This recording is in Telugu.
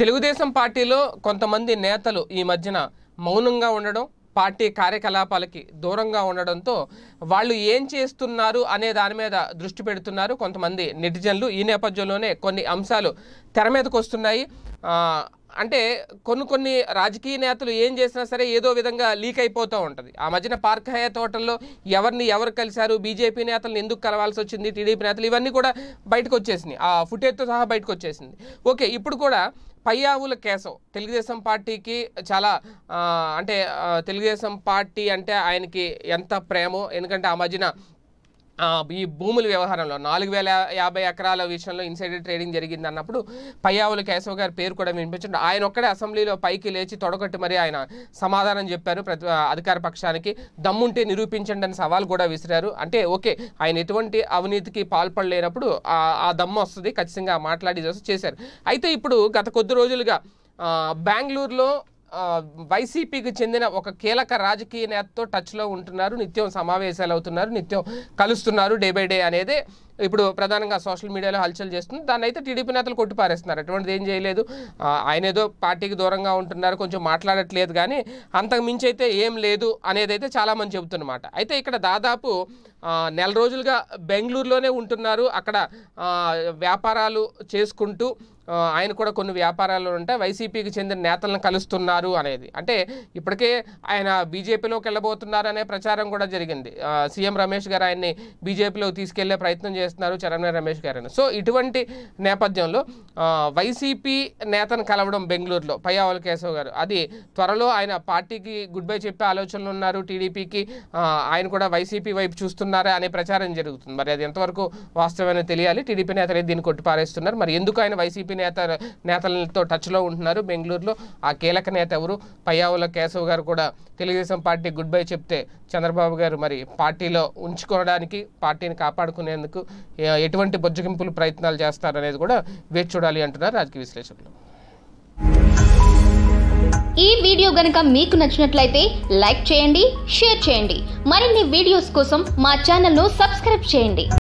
తెలుగుదేశం పార్టీలో కొంతమంది నేతలు ఈ మధ్యన మౌనంగా ఉండడం పార్టీ కార్యకలాపాలకి దూరంగా ఉండడంతో వాళ్ళు ఏం చేస్తున్నారు అనే దాని మీద దృష్టి పెడుతున్నారు కొంతమంది నెటిజన్లు ఈ నేపథ్యంలోనే కొన్ని అంశాలు తెర మీదకు వస్తున్నాయి అంటే కొన్ని కొన్ని రాజకీయ నేతలు ఏం చేసినా సరే ఏదో విధంగా లీక్ అయిపోతూ ఉంటుంది ఆ మధ్యన పార్క్ హయా తోటల్లో ఎవరిని ఎవరు కలిశారు బీజేపీ నేతలను ఎందుకు కలవాల్సి వచ్చింది టీడీపీ నేతలు ఇవన్నీ కూడా బయటకు వచ్చేసినాయి ఆ ఫుటేజ్తో సహా బయటకు వచ్చేసింది ఓకే ఇప్పుడు కూడా పయ్యావుల కేశవ్ తెలుగుదేశం పార్టీకి చాలా అంటే తెలుగుదేశం పార్టీ అంటే ఆయనకి ఎంత ప్రేమో ఎందుకంటే ఆ మధ్యన ఈ భూముల వ్యవహారంలో నాలుగు వేల యాభై ఎకరాల విషయంలో ఇన్సైడర్ ట్రేడింగ్ జరిగింది అన్నప్పుడు పయ్యావుల కేశవ గారి పేరు కూడా వినిపించండి ఆయన ఒక్కడే అసెంబ్లీలో పైకి లేచి తొడగొట్టి మరి ఆయన సమాధానం చెప్పారు ప్రతి అధికార పక్షానికి దమ్ముంటే నిరూపించండి అని సవాల్ కూడా విసిరారు అంటే ఓకే ఆయన ఎటువంటి అవినీతికి పాల్పడలేనప్పుడు ఆ దమ్ము వస్తుంది ఖచ్చితంగా మాట్లాడి చేశారు అయితే ఇప్పుడు గత కొద్ది రోజులుగా బెంగళూరులో వైసీపీకి చెందిన ఒక కీలక రాజకీయ నేతతో టచ్లో ఉంటున్నారు నిత్యం సమావేశాలు అవుతున్నారు నిత్యం కలుస్తున్నారు డే బై డే అనేది ఇప్పుడు ప్రధానంగా సోషల్ మీడియాలో హల్చల్ చేస్తుంది దాన్ని అయితే టీడీపీ నేతలు కొట్టిపారేస్తున్నారు అటువంటిది ఏం చేయలేదు ఆయన ఏదో పార్టీకి దూరంగా ఉంటున్నారు కొంచెం మాట్లాడట్లేదు కానీ అంతకు మించి అయితే ఏం లేదు అనేది అయితే చాలామంది చెబుతున్నమాట అయితే ఇక్కడ దాదాపు నెల రోజులుగా బెంగళూరులోనే ఉంటున్నారు అక్కడ వ్యాపారాలు చేసుకుంటూ ఆయన కూడా కొన్ని వ్యాపారాలు ఉంటాయి వైసీపీకి చెందిన నేతలను కలుస్తున్నారు అనేది అంటే ఇప్పటికే ఆయన బీజేపీలోకి వెళ్ళబోతున్నారు అనే ప్రచారం కూడా జరిగింది సీఎం రమేష్ గారు ఆయన్ని బీజేపీలోకి తీసుకెళ్లే ప్రయత్నం చేస్తున్నారు చరణ్ రమేష్ గారు సో ఇటువంటి నేపథ్యంలో వైసీపీ నేతను కలవడం బెంగళూరులో పయ్యావల కేశవ్ గారు అది త్వరలో ఆయన పార్టీకి గుడ్ బై చెప్పే ఆలోచనలు ఉన్నారు టీడీపీకి ఆయన కూడా వైసీపీ వైపు చూస్తున్నారా అనే ప్రచారం జరుగుతుంది మరి అది ఎంతవరకు వాస్తవమైన తెలియాలి టీడీపీ నేతలే దీన్ని కొట్టిపారేస్తున్నారు మరి ఎందుకు ఆయన వైసీపీ నేత నేతలతో టచ్లో ఉంటున్నారు బెంగళూరులో ఆ కీలక నేత ఎవరు పయ్యావుల కేశవ్ గారు కూడా తెలుగుదేశం పార్టీ గుడ్ బై చెప్తే చంద్రబాబు గారు మరి పార్టీలో ఉంచుకోవడానికి పార్టీని కాపాడుకునేందుకు ఎటువంటి బొజ్జగింపులు ప్రయత్నాలు చేస్తారనేది కూడా వేచి చూడాలి అంటున్నారు రాజకీయ విశ్లేషకులు ఈ వీడియో గనక మీకు నచ్చినట్లయితే లైక్ చేయండి షేర్ చేయండి మరిన్ని వీడియోస్ కోసం మా ను సబ్స్క్రైబ్ చేయండి